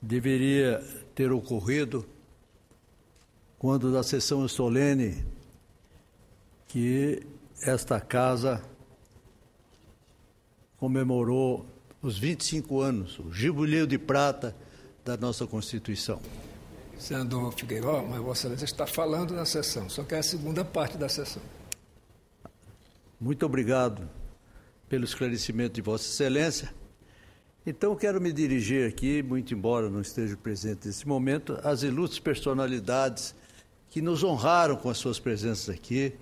deveria ter ocorrido quando da sessão solene que esta casa comemorou os 25 anos, o jubileu de prata da nossa Constituição. Senador Figueiredo, mas Vossa Excelência está falando na sessão, só que é a segunda parte da sessão. Muito obrigado pelo esclarecimento de Vossa Excelência. Então, quero me dirigir aqui, muito embora não esteja presente nesse momento, às ilustres personalidades que nos honraram com as suas presenças aqui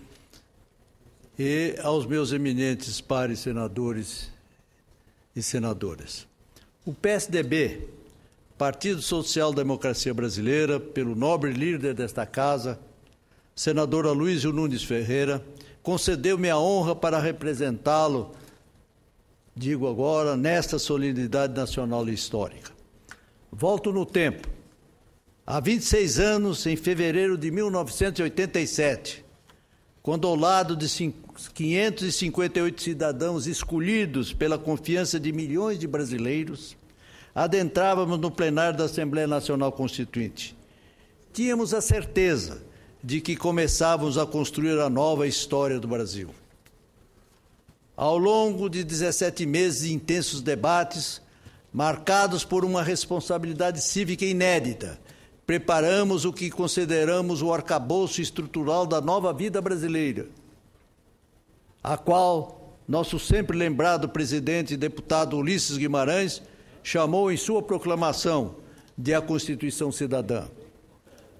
e aos meus eminentes pares senadores e senadoras. O PSDB, Partido Social Democracia Brasileira, pelo nobre líder desta casa, senador Aloysio Nunes Ferreira, concedeu-me a honra para representá-lo digo agora, nesta solenidade nacional e histórica. Volto no tempo. Há 26 anos, em fevereiro de 1987, quando ao lado de 558 cidadãos escolhidos pela confiança de milhões de brasileiros, adentrávamos no plenário da Assembleia Nacional Constituinte. Tínhamos a certeza de que começávamos a construir a nova história do Brasil. Ao longo de 17 meses de intensos debates, marcados por uma responsabilidade cívica inédita, preparamos o que consideramos o arcabouço estrutural da nova vida brasileira, a qual nosso sempre lembrado presidente e deputado Ulisses Guimarães chamou em sua proclamação de a Constituição Cidadã.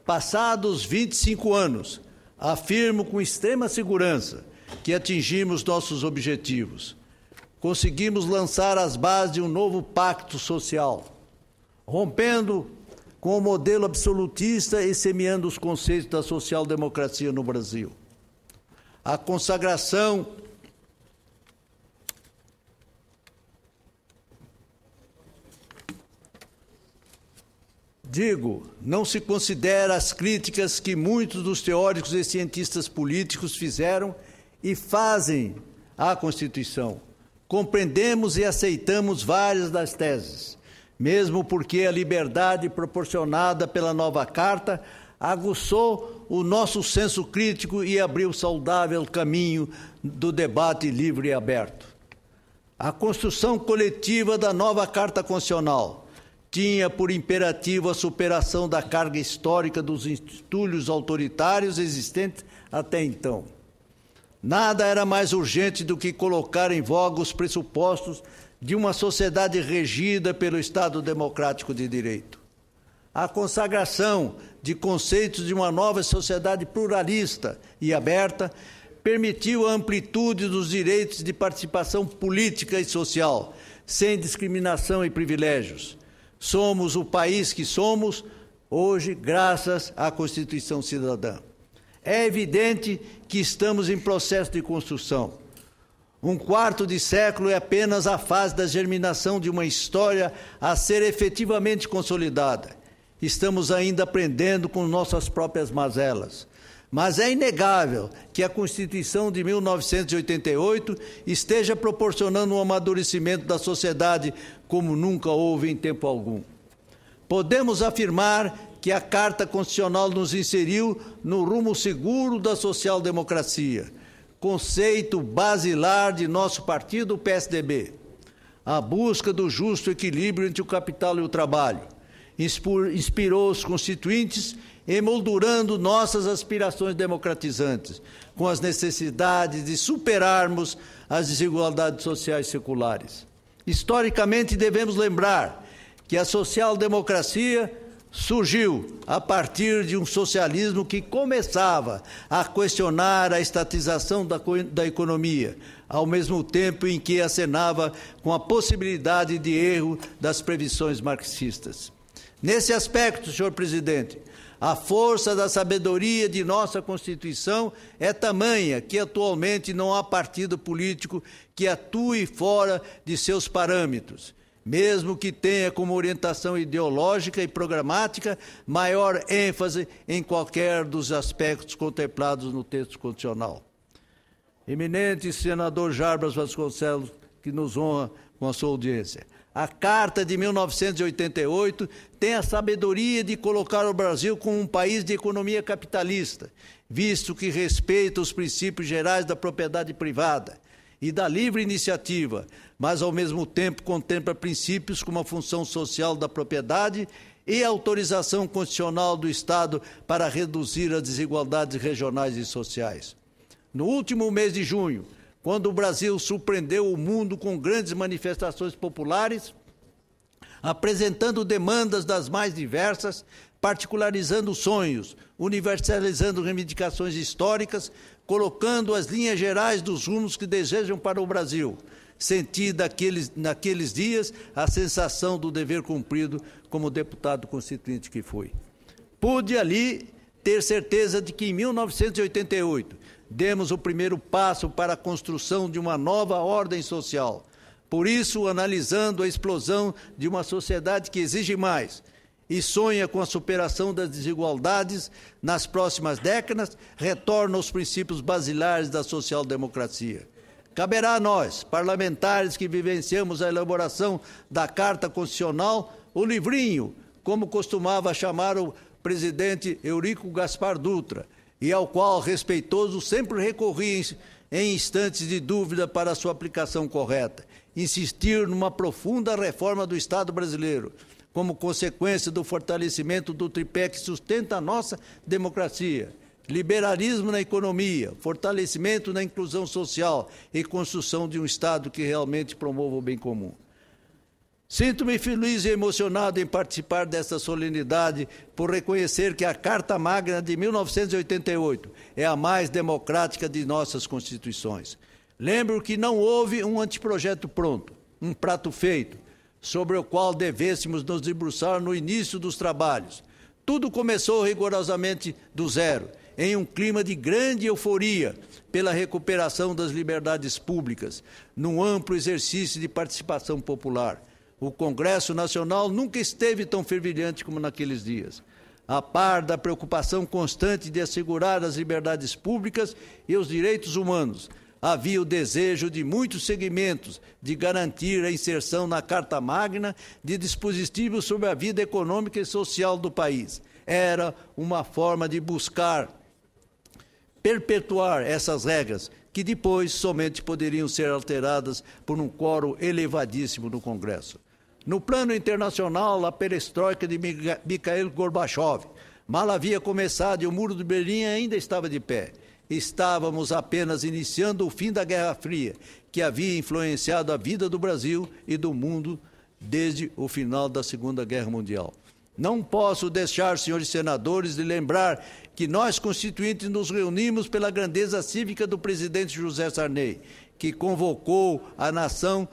Passados 25 anos, afirmo com extrema segurança que atingimos nossos objetivos. Conseguimos lançar as bases de um novo pacto social, rompendo com o modelo absolutista e semeando os conceitos da social-democracia no Brasil. A consagração Digo, não se considera as críticas que muitos dos teóricos e cientistas políticos fizeram e fazem a Constituição. Compreendemos e aceitamos várias das teses, mesmo porque a liberdade proporcionada pela nova Carta aguçou o nosso senso crítico e abriu saudável caminho do debate livre e aberto. A construção coletiva da nova Carta Constitucional tinha por imperativo a superação da carga histórica dos entulhos autoritários existentes até então Nada era mais urgente do que colocar em voga os pressupostos de uma sociedade regida pelo Estado democrático de direito. A consagração de conceitos de uma nova sociedade pluralista e aberta permitiu a amplitude dos direitos de participação política e social, sem discriminação e privilégios. Somos o país que somos hoje, graças à Constituição Cidadã. É evidente que estamos em processo de construção. Um quarto de século é apenas a fase da germinação de uma história a ser efetivamente consolidada. Estamos ainda aprendendo com nossas próprias mazelas. Mas é inegável que a Constituição de 1988 esteja proporcionando um amadurecimento da sociedade como nunca houve em tempo algum. Podemos afirmar que a Carta Constitucional nos inseriu no rumo seguro da social-democracia, conceito basilar de nosso partido, o PSDB. A busca do justo equilíbrio entre o capital e o trabalho inspirou os constituintes, emoldurando nossas aspirações democratizantes, com as necessidades de superarmos as desigualdades sociais seculares. Historicamente, devemos lembrar que a social-democracia surgiu a partir de um socialismo que começava a questionar a estatização da, da economia, ao mesmo tempo em que acenava com a possibilidade de erro das previsões marxistas. Nesse aspecto, senhor presidente, a força da sabedoria de nossa Constituição é tamanha que atualmente não há partido político que atue fora de seus parâmetros mesmo que tenha como orientação ideológica e programática maior ênfase em qualquer dos aspectos contemplados no texto constitucional. Eminente senador Jarbas Vasconcelos, que nos honra com a sua audiência. A Carta de 1988 tem a sabedoria de colocar o Brasil como um país de economia capitalista, visto que respeita os princípios gerais da propriedade privada, e da livre iniciativa, mas ao mesmo tempo contempla princípios como a função social da propriedade e a autorização constitucional do Estado para reduzir as desigualdades regionais e sociais. No último mês de junho, quando o Brasil surpreendeu o mundo com grandes manifestações populares, apresentando demandas das mais diversas, particularizando sonhos, universalizando reivindicações históricas, colocando as linhas gerais dos rumos que desejam para o Brasil. Senti daqueles, naqueles dias a sensação do dever cumprido como deputado constituinte que fui. Pude ali ter certeza de que em 1988 demos o primeiro passo para a construção de uma nova ordem social por isso, analisando a explosão de uma sociedade que exige mais e sonha com a superação das desigualdades nas próximas décadas, retorna aos princípios basilares da social-democracia. Caberá a nós, parlamentares que vivenciamos a elaboração da Carta Constitucional, o livrinho, como costumava chamar o presidente Eurico Gaspar Dutra, e ao qual respeitoso sempre recorria em instantes de dúvida para sua aplicação correta insistir numa profunda reforma do Estado brasileiro, como consequência do fortalecimento do tripé que sustenta a nossa democracia. Liberalismo na economia, fortalecimento na inclusão social e construção de um Estado que realmente promova o bem comum. Sinto-me feliz e emocionado em participar desta solenidade por reconhecer que a Carta Magna de 1988 é a mais democrática de nossas constituições. Lembro que não houve um anteprojeto pronto, um prato feito, sobre o qual devêssemos nos debruçar no início dos trabalhos. Tudo começou rigorosamente do zero, em um clima de grande euforia pela recuperação das liberdades públicas, num amplo exercício de participação popular. O Congresso Nacional nunca esteve tão fervilhante como naqueles dias. A par da preocupação constante de assegurar as liberdades públicas e os direitos humanos, havia o desejo de muitos segmentos de garantir a inserção na Carta Magna de dispositivos sobre a vida econômica e social do país. Era uma forma de buscar perpetuar essas regras, que depois somente poderiam ser alteradas por um quórum elevadíssimo no Congresso. No plano internacional, a perestroika de Mikhail Gorbachev mal havia começado e o Muro de Berlim ainda estava de pé. Estávamos apenas iniciando o fim da Guerra Fria, que havia influenciado a vida do Brasil e do mundo desde o final da Segunda Guerra Mundial. Não posso deixar, senhores senadores, de lembrar que nós, constituintes, nos reunimos pela grandeza cívica do presidente José Sarney, que convocou a nação,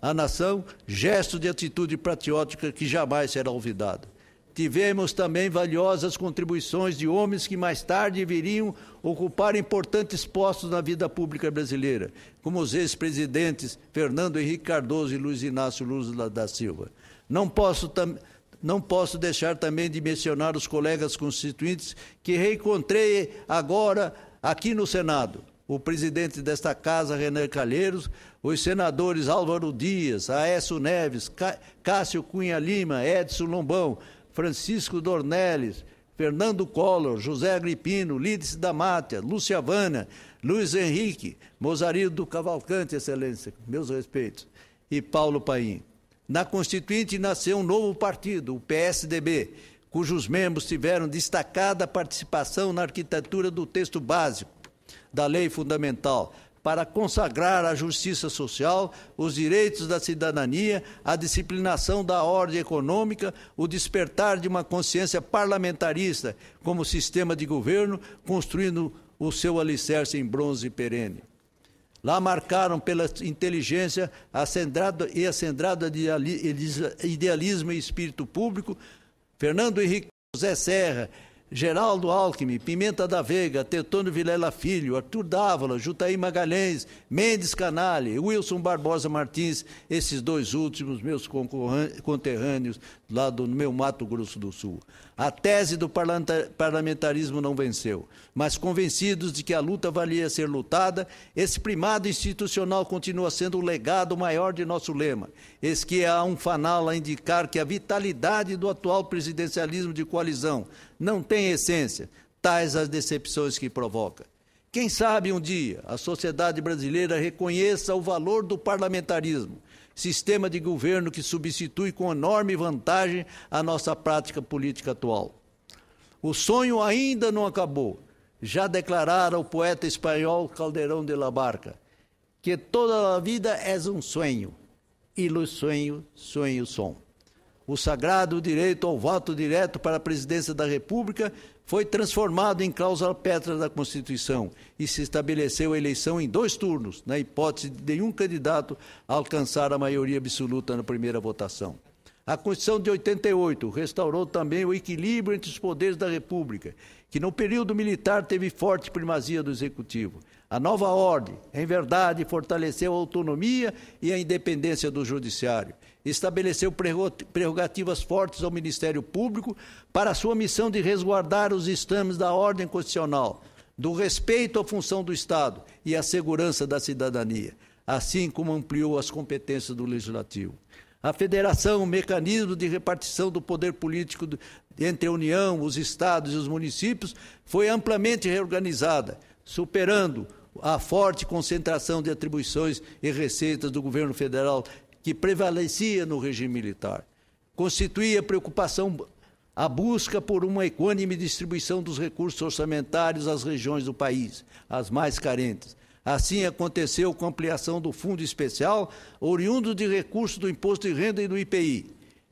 a nação, gesto de atitude patriótica que jamais será olvidado. Tivemos também valiosas contribuições de homens que mais tarde viriam ocupar importantes postos na vida pública brasileira, como os ex-presidentes Fernando Henrique Cardoso e Luiz Inácio Lula da Silva. Não posso, não posso deixar também de mencionar os colegas constituintes que reencontrei agora aqui no Senado. O presidente desta casa, Renan Calheiros, os senadores Álvaro Dias, Aécio Neves, Cássio Cunha Lima, Edson Lombão, Francisco Dornelles, Fernando Collor, José Agripino, Lídice da Mátia, Lúcia Vana, Luiz Henrique, do Cavalcante, Excelência, meus respeitos, e Paulo Paim. Na Constituinte nasceu um novo partido, o PSDB, cujos membros tiveram destacada participação na arquitetura do texto básico da lei fundamental, para consagrar a justiça social, os direitos da cidadania, a disciplinação da ordem econômica, o despertar de uma consciência parlamentarista como sistema de governo, construindo o seu alicerce em bronze perene. Lá marcaram pela inteligência acendrada e acendrada de idealismo e espírito público Fernando Henrique José Serra Geraldo Alckmin, Pimenta da Veiga, Tetônio Vilela Filho, Arthur Dávola, Jutaí Magalhães, Mendes Canale, Wilson Barbosa Martins, esses dois últimos meus conterrâneos lá do meu Mato Grosso do Sul. A tese do parlamentarismo não venceu, mas convencidos de que a luta valia ser lutada, esse primado institucional continua sendo o legado maior de nosso lema. Eis que há um fanal a indicar que a vitalidade do atual presidencialismo de coalizão não tem essência, tais as decepções que provoca. Quem sabe um dia a sociedade brasileira reconheça o valor do parlamentarismo, sistema de governo que substitui com enorme vantagem a nossa prática política atual. O sonho ainda não acabou. Já declarara o poeta espanhol Calderón de la Barca que toda a vida é um sonho, e o sonhos, sonhos são o sagrado direito ao voto direto para a presidência da República foi transformado em cláusula petra da Constituição e se estabeleceu a eleição em dois turnos, na hipótese de nenhum candidato alcançar a maioria absoluta na primeira votação. A Constituição de 88 restaurou também o equilíbrio entre os poderes da República, que no período militar teve forte primazia do Executivo. A nova ordem, em verdade, fortaleceu a autonomia e a independência do Judiciário estabeleceu prerrogativas fortes ao Ministério Público para a sua missão de resguardar os estames da ordem constitucional, do respeito à função do Estado e à segurança da cidadania, assim como ampliou as competências do Legislativo. A federação, o mecanismo de repartição do poder político entre a União, os estados e os municípios, foi amplamente reorganizada, superando a forte concentração de atribuições e receitas do governo federal que prevalecia no regime militar. Constituía preocupação a busca por uma equânime distribuição dos recursos orçamentários às regiões do país, as mais carentes. Assim aconteceu com a ampliação do fundo especial, oriundo de recursos do imposto de renda e do IPI.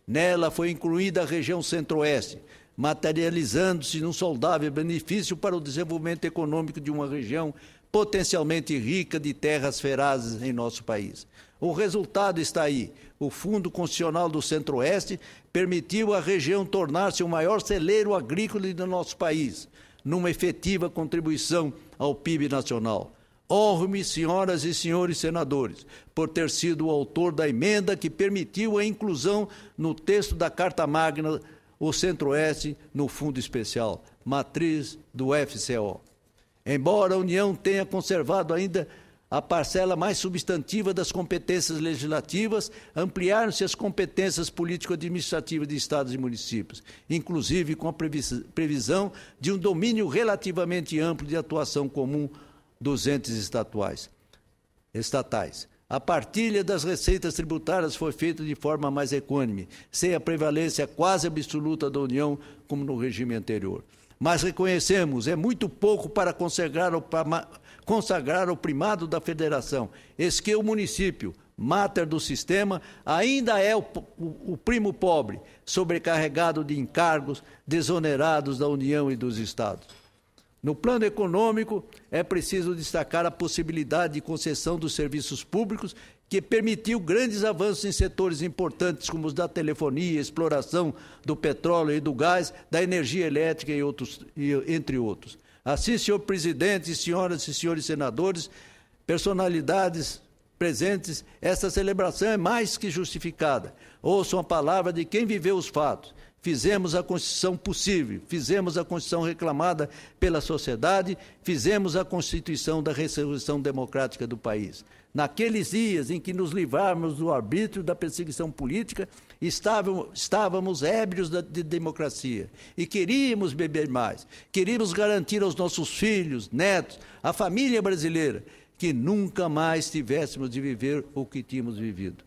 Nela foi incluída a região Centro-Oeste, materializando-se num saudável benefício para o desenvolvimento econômico de uma região potencialmente rica de terras ferazes em nosso país. O resultado está aí. O Fundo Constitucional do Centro-Oeste permitiu à região tornar-se o maior celeiro agrícola do nosso país, numa efetiva contribuição ao PIB nacional. Honro-me, senhoras e senhores senadores, por ter sido o autor da emenda que permitiu a inclusão no texto da Carta Magna o Centro-Oeste no Fundo Especial, matriz do FCO. Embora a União tenha conservado ainda a parcela mais substantiva das competências legislativas, ampliaram-se as competências político-administrativas de estados e municípios, inclusive com a previsão de um domínio relativamente amplo de atuação comum dos entes estatuais, estatais. A partilha das receitas tributárias foi feita de forma mais econômica, sem a prevalência quase absoluta da União, como no regime anterior. Mas reconhecemos, é muito pouco para consagrar o consagrar o primado da federação. Esque o município, máter do sistema, ainda é o, o, o, primo pobre, sobrecarregado de encargos, desonerados da União e dos Estados. No plano econômico, é preciso destacar a possibilidade de concessão dos serviços públicos, que permitiu grandes avanços em setores importantes como os da telefonia, exploração do petróleo e do gás, da energia elétrica e outros, e, entre outros. Assim, senhor presidente, senhoras e senhores senadores, personalidades presentes, essa celebração é mais que justificada. Ouçam a palavra de quem viveu os fatos. Fizemos a Constituição possível, fizemos a Constituição reclamada pela sociedade, fizemos a Constituição da resolução democrática do país. Naqueles dias em que nos livrarmos do arbítrio da perseguição política, estávamos, estávamos ébrios da, de democracia e queríamos beber mais, queríamos garantir aos nossos filhos, netos, à família brasileira, que nunca mais tivéssemos de viver o que tínhamos vivido.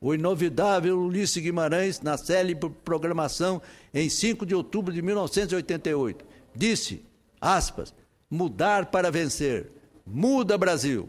O inovidável Ulisses Guimarães, na célebre programação em 5 de outubro de 1988, disse, aspas, mudar para vencer, muda Brasil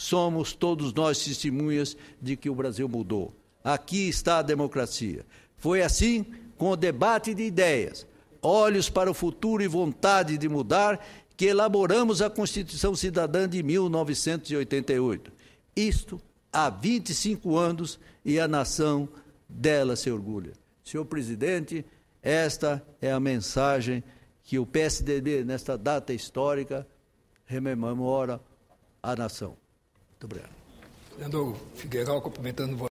somos todos nós testemunhas de que o Brasil mudou. Aqui está a democracia. Foi assim com o debate de ideias, olhos para o futuro e vontade de mudar que elaboramos a Constituição Cidadã de 1988. Isto há 25 anos e a nação dela se orgulha. Senhor presidente, esta é a mensagem que o PSDB, nesta data histórica, rememora a nação. Muito obrigado. Leandro Figueiredo, cumprimentando você.